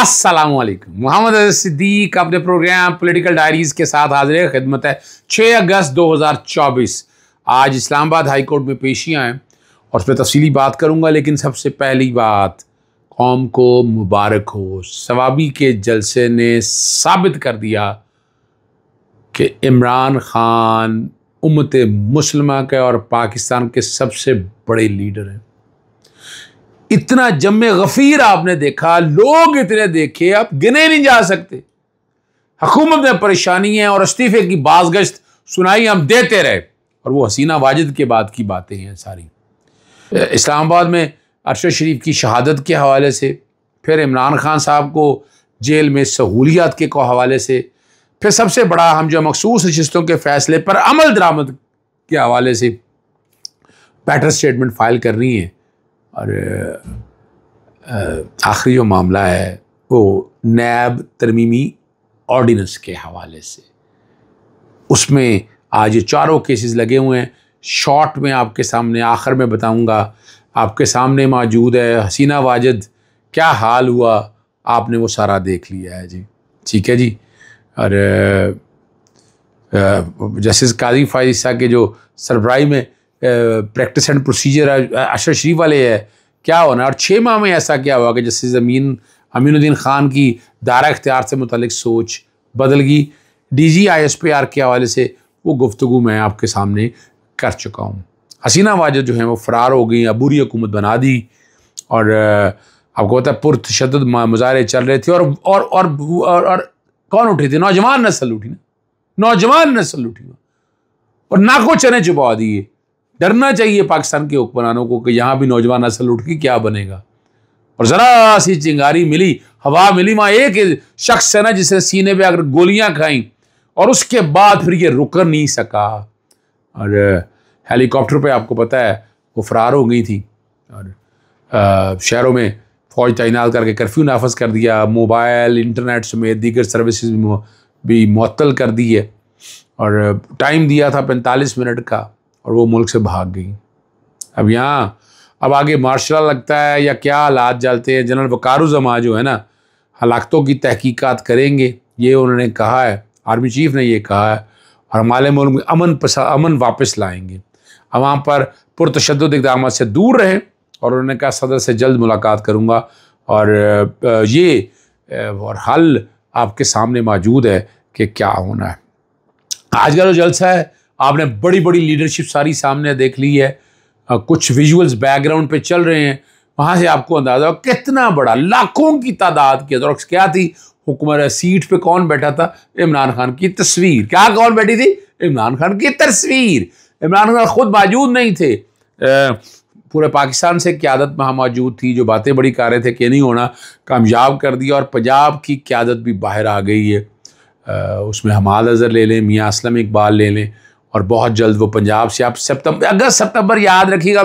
असलम मोहम्मद सिद्दीक अपने programme political diaries के साथ हाजिर है खिदमत है 6 अगस्त 2024 आज इस्लामाबाद हाई कोर्ट में पेशियाँ हैं और उस पर तफसीली बात करूँगा लेकिन सबसे पहली बात कौम को मुबारक हो सवाबी के जलसे ने साबित कर दिया कि इमरान खान उमत मुसलमा के और पाकिस्तान के सबसे बड़े लीडर हैं इतना जम गफीर आपने देखा लोग इतने देखे आप गिने नहीं जा सकते हकूमत में परेशानी है और इस्तीफे की बाजगश्त सुनाई हम देते रहे और वो हसीना वाजिद के बाद की बातें हैं सारी इस्लामाबाद में अरशद शरीफ की शहादत के हवाले से फिर इमरान खान साहब को जेल में सहूलियात के हवाले से फिर सबसे बड़ा हम जो मखसूस रिश्तों के फैसले पर अमल दरामद के हवाले से बैटर स्टेटमेंट फाइल कर रही हैं और आखिरी जो मामला है वो नैब तरमीमी ऑर्डिनेंस के हवाले से उसमें आज ये चारों केसेस लगे हुए हैं शॉर्ट में आपके सामने आखिर में बताऊंगा आपके सामने मौजूद है हसीना वाजिद क्या हाल हुआ आपने वो सारा देख लिया है जी ठीक है जी और जस्टिस काजी फाइसा के जो सरप्राइज में प्रैक्टिस एंड प्रोसीजर अशर शरीफ वाले है क्या होना और छः माह में ऐसा क्या हुआ कि जैसे ज़मीन अमीनुद्दीन ख़ान की दारा इख्तियार से मुतलिक सोच बदल गई D G I S P R के हवाले से वो गुफ्तु मैं आपके सामने कर चुका हूँ हसीना वाजद जो हैं वो फ़रार हो गई अबूरी हुकूमत बना दी और आपको पता है पुरतशद मुजाहरे चल रहे थे और और और, और, और कौन उठे थे नौजवान नस्ल उठी ना नौजवान नस्ल उठी और नाकों चने चुपा दिए डरना चाहिए पाकिस्तान के हुक्मरानों को कि यहाँ भी नौजवान असल उठ के क्या बनेगा और ज़रा सी चिंगारी मिली हवा मिली वहाँ एक शख्स है ना जिसने सीने पे अगर गोलियां खाई और उसके बाद फिर ये रुक नहीं सका और हेलीकॉप्टर पे आपको पता है वो फरार हो गई थी और शहरों में फ़ौज तैनात करके कर्फ्यू नाफज कर दिया मोबाइल इंटरनेट समेत दीगर सर्विस भी मअतल कर दी है और टाइम दिया था पैंतालीस मिनट का और वो मुल्क से भाग गई अब यहाँ अब आगे मार्शल लगता है या क्या हालात जलते हैं जनरल वकारुजमा जो है ना हलाकतों की तहकीकात करेंगे ये उन्होंने कहा है आर्मी चीफ ने ये कहा है और हमारे मुल्क में अमन पसा अमन वापस लाएंगे वहाँ पर पुरतशद इकदाम से दूर रहें और उन्होंने कहा सदर से जल्द मुलाकात करूँगा और ये और हल आपके सामने मौजूद है कि क्या होना है आज का जो जलसा है आपने बड़ी बड़ी लीडरशिप सारी सामने देख ली है कुछ विजुअल्स बैकग्राउंड पे चल रहे हैं वहाँ से आपको अंदाजा हो कितना बड़ा लाखों की तादाद की दरख्त क्या थी हुक्मर सीट पे कौन बैठा था इमरान खान की तस्वीर क्या कौन बैठी थी इमरान खान की तस्वीर इमरान खान खुद मौजूद नहीं थे पूरे पाकिस्तान से क्यादत वहाँ मौजूद थी जो बातें बड़ी कर रहे थे कि नहीं होना कामयाब कर दिया और पंजाब की क्यादत भी बाहर आ गई है उसमें हमाल अज़र ले लें मियाँ असलम इकबाल ले लें और बहुत जल्द वो पंजाब से आप सितंबर अगस्त सितंबर याद रखिएगा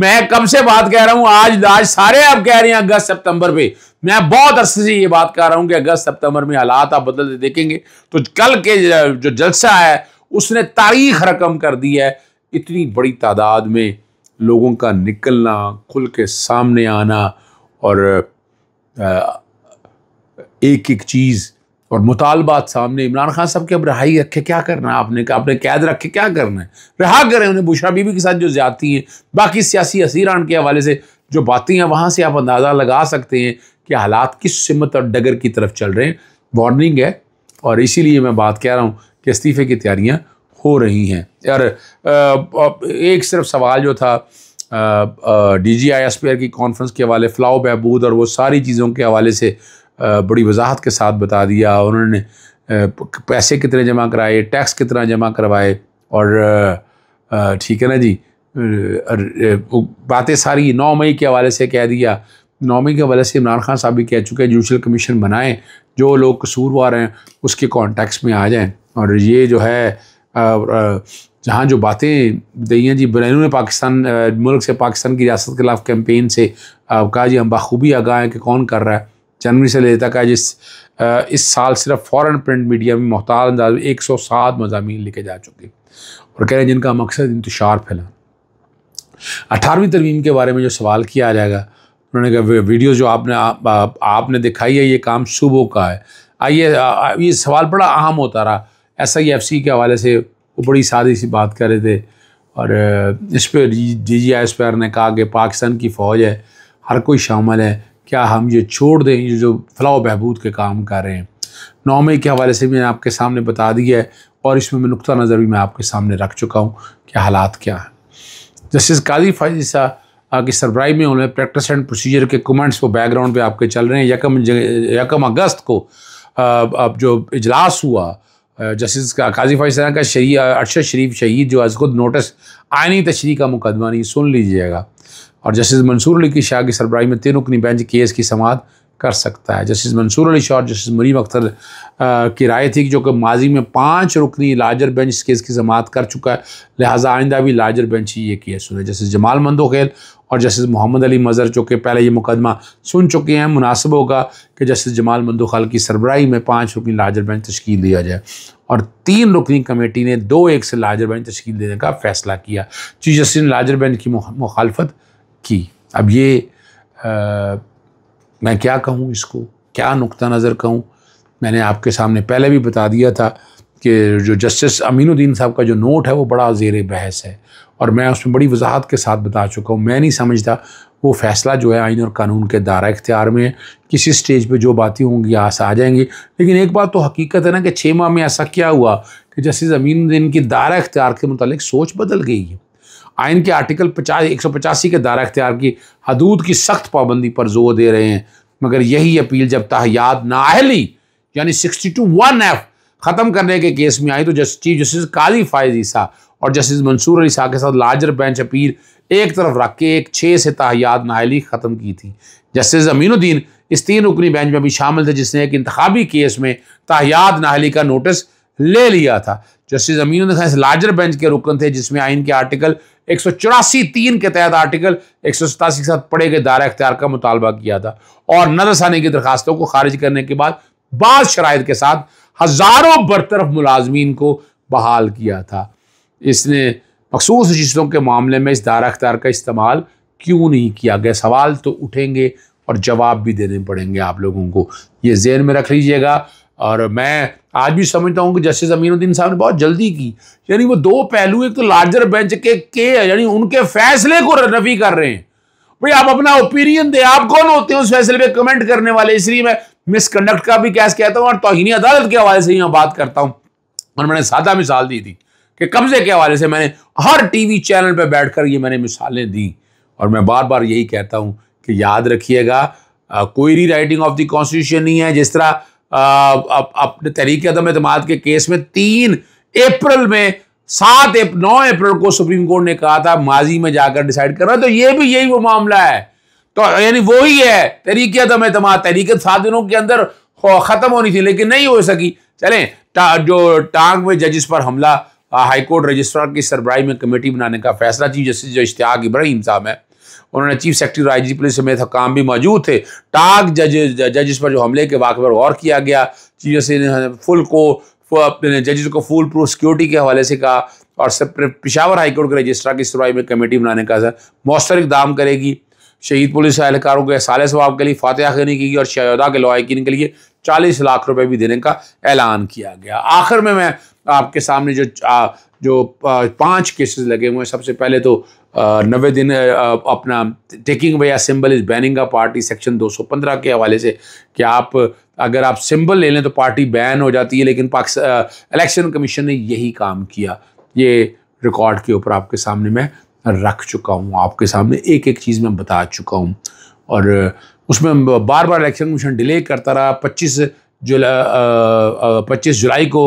मैं कब से बात कह रहा हूँ आज आज सारे आप कह रहे हैं अगस्त सितंबर पे मैं बहुत अरसे से ये बात कह रहा हूँ कि अगस्त सितंबर में हालात आप बदलते देखेंगे तो कल के जो जलसा है उसने तारीख रकम कर दी है इतनी बड़ी तादाद में लोगों का निकलना खुल के सामने आना और एक एक चीज़ और मुतालबात सामने इमरान खान साहब के अब रहाई रखे क्या करना है आपने कहा आपने कैद रखे क्या करना है रहा करें उन्हें बुशरा बीबी के साथ जो ज़्यादा हैं बाकी सियासी असीरान के हवाले से जो बातें हैं वहाँ से आप अंदाज़ा लगा सकते हैं कि हालात किस सिमत और डगर की तरफ चल रहे हैं वार्निंग है और इसीलिए मैं बात कह रहा हूँ कि इस्तीफ़े की तैयारियाँ हो रही हैं यार एक सिर्फ सवाल जो था D G I S P R की कॉन्फ्रेंस के हवाले फ़्लाओ बहबूद और वो सारी चीज़ों के हवाले से बड़ी वजाहत के साथ बता दिया उन्होंने पैसे कितने जमा कराए टैक्स कितना जमा करवाए और ठीक है ना जी बातें सारी नौ मई के हवाले से कह दिया नौ मई के हवाले से इमरान खान साहब भी कह चुके हैं जुडिशल कमीशन बनाएं जो लोग कसूरवार हैं उसके कॉन्टैक्स में आ जाएं और ये जो है जहाँ जो बातें दी हैं जी ने पाकिस्तान मुल्क से पाकिस्तान की रियासत के खिलाफ कैंपेन से कहा जी हम बखूबी आगाह हैं कि कौन कर रहा है जनवरी से ले तक है जिस इस साल सिर्फ फॉरेन प्रिंट मीडिया में मोहताज अंदाज में एक सौ सात मजामी लिखे जा चुके और कह रहे हैं जिनका मकसद इंतशार फैलाना अठारहवीं तरमीम के बारे में जो सवाल किया जाएगा उन्होंने कहा वीडियो जो आपने आ, आ, आपने दिखाई है ये काम सुबह का है आइए ये सवाल बड़ा अहम होता रहा एस आई एफ सी के हवाले से वो बड़ी सादी सी बात कर रहे थे और इस पर डी जी आई एस पैर ने कहा कि पाकिस्तान की फ़ौज है हर कोई शामिल है क्या हम ये छोड़ दें ये जो फलाह बहबूद के काम कर रहे हैं नौमे के हवाले से भी मैंने आपके सामने बता दिया है और इसमें मैं नुक़ नज़र भी मैं आपके सामने रख चुका हूँ कि हालात क्या हैं जस्टिस काजी फायजी साहब की सरबराही में उन्होंने प्रैक्टिस एंड प्रोसीजर के कमेंट्स वो बैकग्राउंड पे आपके चल रहे हैं यकम यकम अगस्त को अब जो इजलास हुआ जस्टिस का काजी फाइसाना का शरी अरशद शरीफ शहीद जो अजगुद नोटिस आयनी तशरी का मुकदमा नहीं सुन लीजिएगा और जस्टिस मंसूर अली की शाह की सरबराही में तीन रुकनी बेंच केस की समात कर सकता है जस्टिस मंसूर अली शाह और जस्टिस मरीम अख्तर की राय थी जो कि माजी में पाँच रुकनी लाजर बेंच इस केस की समात कर चुका है लिहाजा आइंदा भी लाजर बेंच ही ये केस सुने जस्टिस जमाल खेल और जस्टिस मोहम्मद अली मज़र जो कि पहले ये मुकदमा सुन चुके हैं मुनासिब होगा कि जस्टिस जमाल खाल की सरबराही में पाँच रुकनी लाजर बेंच तश्कील दिया जाए और तीन रुकनी कमेटी ने दो एक से लाजर बेंच तश्कील देने का फैसला किया चीफ जस्टिस ने लाजर बेंच की मुखालफत की अब ये आ, मैं क्या कहूँ इसको क्या नुक़ नज़र कहूँ मैंने आपके सामने पहले भी बता दिया था कि जो जस्टिस अमीनुद्दीन साहब का जो नोट है वो बड़ा जेर बहस है और मैं उसमें बड़ी वजाहत के साथ बता चुका हूँ मैं नहीं समझता वो फ़ैसला जो है आइन और कानून के दायरा इख्तियार में है किसी स्टेज पे जो बातें होंगी आस आ जाएंगी लेकिन एक बात तो हकीकत है ना कि छः माह में ऐसा क्या हुआ कि जस्टिस अमीनुद्दीन की दायरा इख्तियार के मतलब सोच बदल गई है आयन के आर्टिकल पचास एक सौ पचासी के दायरा अख्तियार की हदूद की सख्त पाबंदी पर जोर दे रहे हैं मगर यही अपील जब तहयात नाहली यानी सिक्सटी टू वन एफ ख़त्म करने के केस में आई तो just chief justice Qazi Faez Isa और जस्टिस मंसूर अली शाह के साथ लार्जर बेंच अपील एक तरफ रख के एक छः से तहयात नाहली ख़त्म की थी जस्टिस अमीनुद्दीन इस तीन रुकनी बेंच में भी शामिल थे जिसने एक इंतबी केस में तहयात नाहली का नोटिस ले लिया था जस्टिस अमीन खान इस लार्जर बेंच के रुकन थे जिसमें आइन के आर्टिकल एक सौ चौरासी तीन के तहत आर्टिकल एक सौ सतासी के साथ पड़े गए दायरा अख्तियार का मुतालबा किया था और नदरसाने की दरखास्तों को खारिज करने के बाद बाद शराइ के साथ हजारों बरतरफ मुलाजमीन को बहाल किया था इसने मखसूस रजिस्टरों के मामले में इस दायरा अख्तियार का इस्तेमाल क्यों नहीं किया गया सवाल तो उठेंगे और जवाब भी देने पड़ेंगे आप लोगों को ये जेन में रख लीजिएगा और मैं आज भी समझता हूँ कि जस्टिस अमीनुद्दीन साहब ने बहुत जल्दी की यानी वो दो पहलू एक तो लार्जर बेंच के के यानी उनके फैसले को रफी कर रहे हैं भाई आप अपना ओपिनियन दे आप कौन होते हैं उस फैसले पे कमेंट करने वाले इसलिए मैं मिसकंडक्ट का भी कैस कहता हूँ और तोहनी अदालत के हवाले से ही बात करता हूँ और मैंने सादा मिसाल दी थी कि कब्जे के हवाले से मैंने हर टीवी चैनल पर बैठ ये मैंने मिसालें दी और मैं बार बार यही कहता हूँ कि याद रखिएगा कोई री राइटिंग ऑफ द कॉन्स्टिट्यूशन नहीं है जिस तरह अपने तहरीक अदम अतमाद के केस में तीन अप्रैल में सात एप, नौ अप्रैल को सुप्रीम कोर्ट ने कहा था माजी में जाकर डिसाइड करना तो ये भी यही वो मामला है तो यानी वो ही है तरीके अदम अतमाद तहरीक सात दिनों के अंदर ख़त्म होनी थी लेकिन नहीं हो सकी चले ता, जो टांग में जजिस पर हमला हाईकोर्ट रजिस्ट्रार की सरब्राही में कमेटी बनाने का फैसला चीफ जस्टिस जो इश्तियाक इब्राहिम साहब है उन्होंने चीफ सेक्रेटरी राज्य पुलिस समेत हकाम भी मौजूद थे टाक जज जजिस पर जो हमले के वाक पर गौर किया गया चीफ ने फुल को अपने जजेस को फुल प्रूफ सिक्योरिटी के हवाले से कहा और सब पिशावर हाईकोर्ट के रजिस्ट्रार की सुनवाई में कमेटी बनाने का मौसर इकदाम करेगी शहीद पुलिस एहलकारों के साले स्वाब के लिए फातह खनी की गई और शहदा के लवाकिन के लिए चालीस लाख रुपए भी देने का ऐलान किया गया आखिर में मैं आपके सामने जो जो पांच केसेस लगे हुए हैं सबसे पहले तो नवे दिन अपना टेकिंग वे या symbol is banning a party section 215 के हवाले से कि आप अगर आप सिंबल ले लें तो पार्टी बैन हो जाती है लेकिन पाकिस्तान इलेक्शन कमीशन ने यही काम किया ये रिकॉर्ड के ऊपर आपके सामने मैं रख चुका हूँ आपके सामने एक एक चीज़ मैं बता चुका हूँ और उसमें बार बार इलेक्शन कमीशन डिले करता रहा पच्चीस जुलाई पच्चीस जुलाई को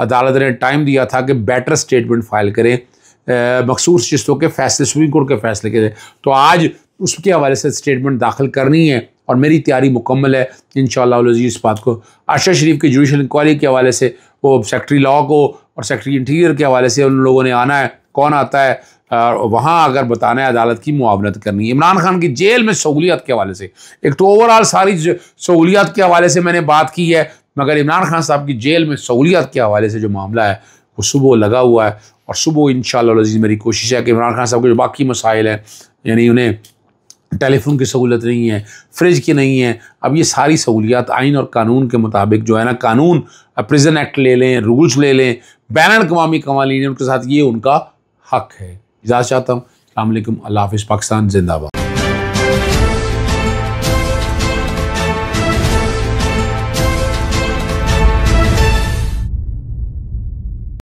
अदालत ने टाइम दिया था कि बेटर स्टेटमेंट फाइल करें मखसूस चिश्तों के फैसले सुप्रीम कोर्ट के फैसले के तो आज उसके हवाले से स्टेटमेंट दाखिल करनी है और मेरी तैयारी मुकम्मल है इन शजी इस बात को अरशद शरीफ की जुडिशल इंक्वायरी के हवाले से वो सेक्रटरी लॉ को और सेक्रटरी इंटीरियर के हवाले से उन लोगों ने आना है कौन आता है वहाँ अगर बताना है अदालत की मुआवनत करनी है इमरान खान की जेल में सहूलियात के हवाले से एक तो ओवरऑल सारी सहूलियात के हवाले से मैंने बात की है मगर इमरान खान साहब की जेल में सहूलियात के हवाले से जो मामला है वो सुबह लगा हुआ है और सुबह इन शजीज़ मेरी कोशिश है कि इमरान खान साहब के जो बाकी मसाइल हैं यानी उन्हें टेलीफोन की सहूलत नहीं है फ्रिज की नहीं है अब ये सारी सहूलियात आइन और कानून के मुताबिक जो है ना कानून प्रिजन एक्ट ले लें रूल्स ले लें बैन कमा लीजिए उनके साथ ये उनका हक है इजाज़ चाहता हूँ अल्लाह हाफ़ पाकिस्तान जिंदाबाद